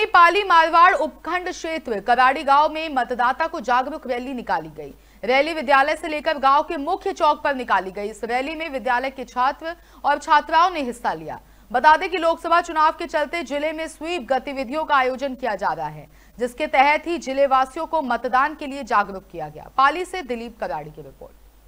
वहीं पाली मालवाड़ उपखंड क्षेत्र कराड़ी गांव में मतदाता को जागरूक रैली निकाली गई रैली विद्यालय से लेकर गांव के मुख्य चौक पर निकाली गई इस रैली में विद्यालय के छात्र और छात्राओं ने हिस्सा लिया बता दें कि लोकसभा चुनाव के चलते जिले में स्वीप गतिविधियों का आयोजन किया जा रहा है जिसके तहत ही जिले वासियों को मतदान के लिए जागरूक किया गया पाली से दिलीप कराड़ी की रिपोर्ट